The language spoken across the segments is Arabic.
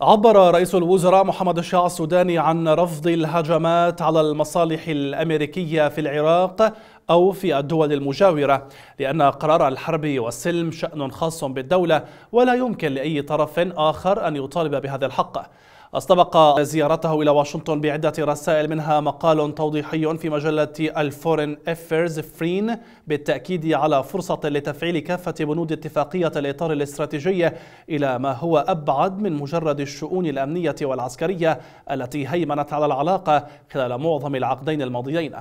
عبر رئيس الوزراء محمد الشاع السوداني عن رفض الهجمات على المصالح الأمريكية في العراق أو في الدول المجاورة لأن قرار الحرب والسلم شأن خاص بالدولة ولا يمكن لأي طرف آخر أن يطالب بهذا الحق استبق زيارته إلى واشنطن بعدة رسائل منها مقال توضيحي في مجلة الفورن افيرز فرين بالتأكيد على فرصة لتفعيل كافة بنود اتفاقية الإطار الاستراتيجي إلى ما هو أبعد من مجرد الشؤون الأمنية والعسكرية التي هيمنت على العلاقة خلال معظم العقدين الماضيين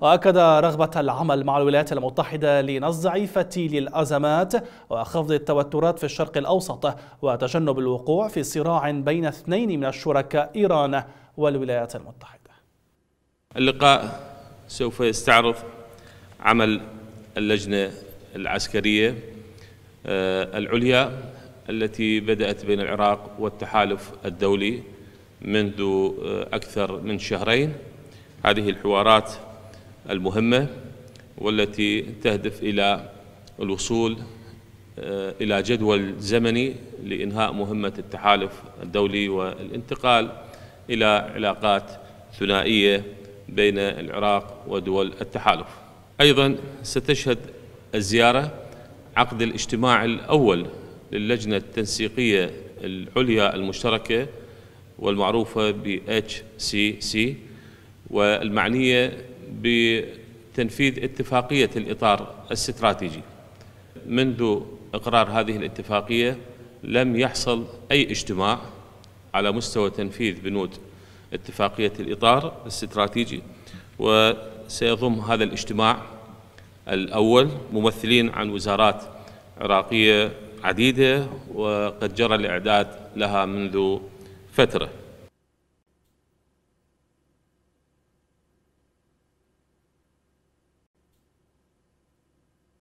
وأكد رغبة العمل مع الولايات المتحدة لنزع فتيل الأزمات وخفض التوترات في الشرق الأوسط وتجنب الوقوع في صراع بين اثنين من شركاء إيران والولايات المتحدة اللقاء سوف يستعرض عمل اللجنة العسكرية آه، العليا التي بدأت بين العراق والتحالف الدولي منذ آه، أكثر من شهرين هذه الحوارات المهمة والتي تهدف إلى الوصول آه، إلى جدول زمني لإنهاء مهمة التحالف الدولي والانتقال إلى علاقات ثنائية بين العراق ودول التحالف أيضا ستشهد الزيارة عقد الاجتماع الأول للجنة التنسيقية العليا المشتركة والمعروفة ب HCC والمعنية بتنفيذ اتفاقية الإطار الاستراتيجي منذ إقرار هذه الاتفاقية لم يحصل أي اجتماع على مستوى تنفيذ بنود اتفاقية الإطار الاستراتيجي وسيضم هذا الاجتماع الأول ممثلين عن وزارات عراقية عديدة وقد جرى الإعداد لها منذ فترة